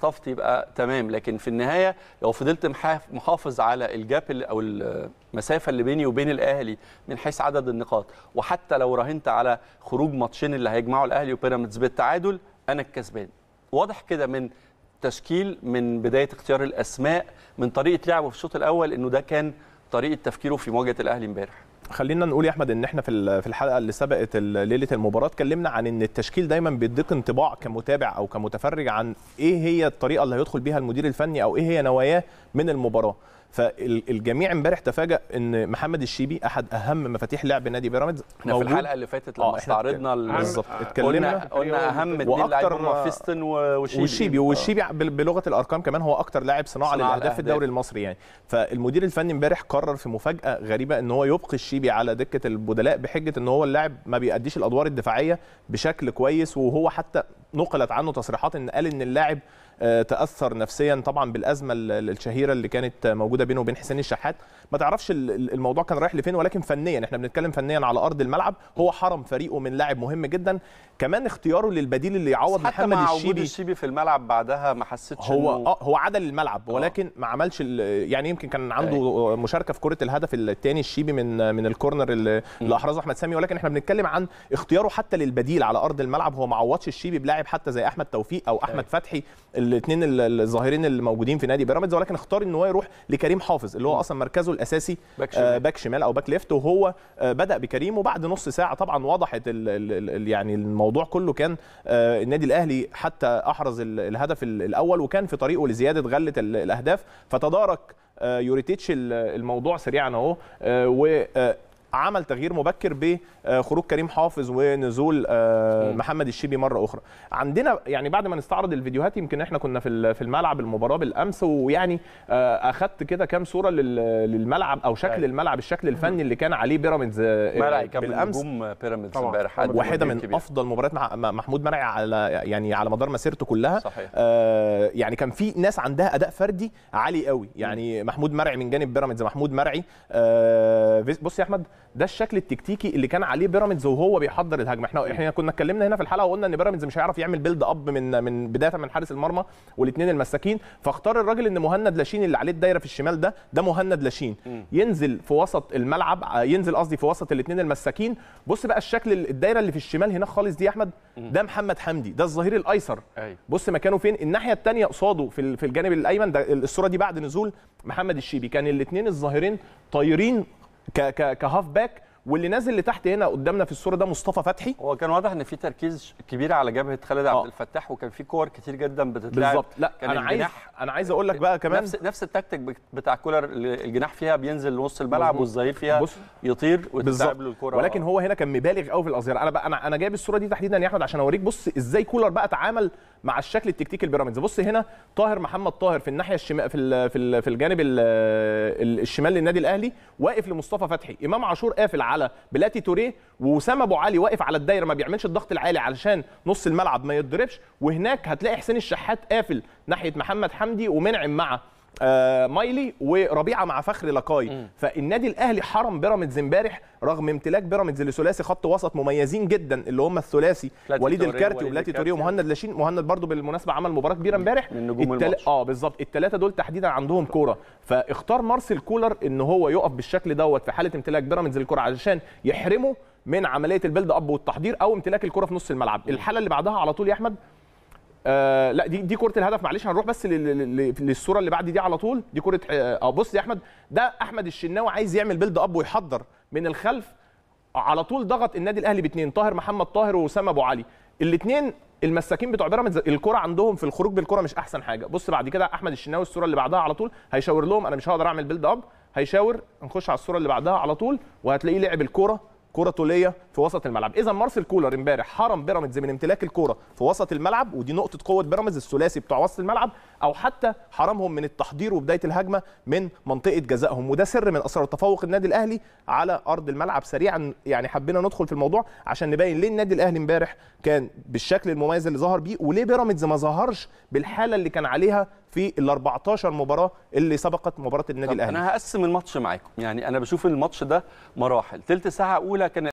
طفت يبقى تمام لكن في النهايه لو فضلت محافظ على الجاب او المسافه اللي بيني وبين الاهلي من حيث عدد النقاط وحتى لو راهنت على خروج ماتشين اللي هيجمعوا الاهلي وبيراميدز بالتعادل انا الكسبان واضح كده من تشكيل من بدايه اختيار الاسماء من طريقه لعبه في الشوط الاول انه ده كان طريقه تفكيره في مواجهه الاهلي امبارح خلينا نقول يا احمد ان احنا في في الحلقه اللي سبقت ليله المباراه اتكلمنا عن ان التشكيل دايما بيديك انطباع كمتابع او كمتفرج عن ايه هي الطريقه اللي هيدخل بيها المدير الفني او ايه هي نواياه من المباراه فالجميع امبارح تفاجأ ان محمد الشيبي احد اهم مفاتيح لعب نادي بيراميدز احنا في الحلقه اللي فاتت لما آه، استعرضنا بالظبط اتكلمنا قلنا اهم اثنين لاعبين فيستن وشيبي والشيبي والشيبي بلغه الارقام كمان هو اكتر لاعب صناعه للاهداف في الدوري المصري يعني فالمدير الفني امبارح قرر في مفاجاه غريبه ان هو يبقي الشيبي على دكه البدلاء بحجه ان هو اللاعب ما بيأديش الادوار الدفاعيه بشكل كويس وهو حتى نقلت عنه تصريحات ان قال ان اللاعب آه، تاثر نفسيا طبعا بالازمه الشهيره اللي كانت موجوده بينه وبين حسين الشحات ما تعرفش الموضوع كان رايح لفين ولكن فنيا احنا بنتكلم فنيا على ارض الملعب هو حرم فريقه من لاعب مهم جدا كمان اختياره للبديل اللي يعوض محمد مع الشيبي الشيبي في الملعب بعدها ما حسيتش هو إنه... اه هو عدل الملعب آه. ولكن ما عملش يعني يمكن كان عنده أيوة. مشاركه في كره الهدف الثاني الشيبي من من الكورنر اللي احرزه احمد سامي ولكن احنا بنتكلم عن اختياره حتى للبديل على ارض الملعب هو ما عوضش الشيبي بلاعب لاعب حتى زي احمد توفيق او احمد أيوه. فتحي الاثنين الظاهرين اللي موجودين في نادي بيراميدز ولكن اختار ان هو يروح لكريم حافظ اللي هو اصلا مركزه الاساسي باك آه، شمال, باك شمال او باك ليفت وهو آه، بدا بكريم وبعد نص ساعه طبعا وضحت الـ الـ يعني الموضوع كله كان آه، النادي الاهلي حتى احرز الهدف الاول وكان في طريقه لزياده غله الاهداف فتدارك يوريتيتش الموضوع سريعا اهو و عمل تغيير مبكر بخروج آه، كريم حافظ ونزول آه، محمد الشيبي مره اخرى عندنا يعني بعد ما نستعرض الفيديوهات يمكن احنا كنا في الملعب المباراه بالامس ويعني آه، اخذت كده كام صوره للملعب او شكل أيوة. الملعب الشكل الفني اللي كان عليه بيراميدز بالامس نجوم بيراميدز امبارح واحده من افضل مباريات محمود مرعي على يعني على مدار مسيرته كلها صحيح. آه يعني كان في ناس عندها اداء فردي عالي قوي يعني محمود مرعي من جانب بيراميدز محمود مرعي آه بص يا احمد ده الشكل التكتيكي اللي كان عليه بيراميدز وهو بيحضر الهجمه احنا احنا كنا اتكلمنا هنا في الحلقه وقلنا ان بيراميدز مش هيعرف يعمل بيلد اب من من بدايه من حارس المرمى والاثنين المساكين فاختار الراجل ان مهند لاشين اللي عليه الدايره في الشمال ده ده مهند لاشين ينزل في وسط الملعب آه، ينزل قصدي في وسط الاثنين المساكين بص بقى الشكل الدايره اللي في الشمال هنا خالص دي يا احمد ده محمد حمدي ده الظهير الايسر أيوه. بص مكانه فين الناحيه الثانيه قصاده في في الجانب الايمن ده الصوره دي بعد نزول محمد الشيبي كان الاثنين الظاهرين طايرين ك كهاف باك واللي نازل لتحت هنا قدامنا في الصوره ده مصطفى فتحي هو كان واضح ان في تركيز كبير على جبهه خالد آه. عبد الفتاح وكان في كور كتير جدا بتتلعب بالظبط لا كان انا عايز انا عايز اقول لك بقى كمان نفس نفس التكتيك بتاع كولر الجناح فيها بينزل لنص الملعب والظهير فيها بص يطير وتتلعب له الكوره ولكن هو هنا كان مبالغ قوي في الاظهره انا بقى انا انا جايب الصوره دي تحديدا يا احمد عشان اوريك بص ازاي كولر بقى اتعامل مع الشكل التكتيكي البيراميدز بص هنا طاهر محمد طاهر في الناحيه الشمال في في الجانب الشمال للنادي الاهلي واقف لمصطفى فتحي امام عاشور قافل على بلاتي توريه وسام ابو علي واقف على الدايره ما بيعملش الضغط العالي علشان نص الملعب ما يتضربش وهناك هتلاقي حسين الشحات قافل ناحيه محمد حمدي ومنعم مع آه، مايلي وربيعه مع فخر لقاي فالنادي الاهلي حرم بيراميدز امبارح رغم امتلاك بيراميدز لثلاثي خط وسط مميزين جدا اللي هم الثلاثي وليد الكارتي وبلاتي توريو ومهند لاشين مهند برده بالمناسبه عمل مباراه كبيره امبارح التل... اه بالظبط الثلاثه دول تحديدا عندهم كوره فاختار مارسيل كولر ان هو يقف بالشكل دوت في حاله امتلاك بيراميدز الكوره علشان يحرمه من عمليه البيلد اب والتحضير او امتلاك الكره في نص الملعب الحاله اللي بعدها على طول يا احمد آه لا دي دي كره الهدف معلش هنروح بس للصوره اللي بعد دي على طول دي كره اه, آه، بص يا احمد ده احمد الشناوي عايز يعمل بيلد اب ويحضر من الخلف على طول ضغط النادي الاهلي باثنين طاهر محمد طاهر وسام ابو علي الاثنين المساكين بتوع بيراميدز الكره عندهم في الخروج بالكره مش احسن حاجه بص بعد كده احمد الشناوي الصوره اللي بعدها على طول هيشاور لهم انا مش هقدر اعمل بيلد اب هيشاور نخش على الصوره اللي بعدها على طول وهتلاقيه لعب الكوره كره طوليه في وسط الملعب اذا مارسيل كولر امبارح حرم بيراميدز من امتلاك الكره في وسط الملعب ودي نقطه قوه بيراميدز الثلاثي بتوع وسط الملعب او حتى حرمهم من التحضير وبدايه الهجمه من منطقه جزائهم وده سر من اسرار تفوق النادي الاهلي على ارض الملعب سريعا يعني حبينا ندخل في الموضوع عشان نبين ليه النادي الاهلي امبارح كان بالشكل المميز اللي ظهر بيه وليه بيراميدز ما ظهرش بالحاله اللي كان عليها في ال 14 مباراه اللي سبقت مباراه النادي الاهلي انا هقسم الماتش معاكم يعني انا بشوف الماتش ده مراحل ثلث ساعه اولى كان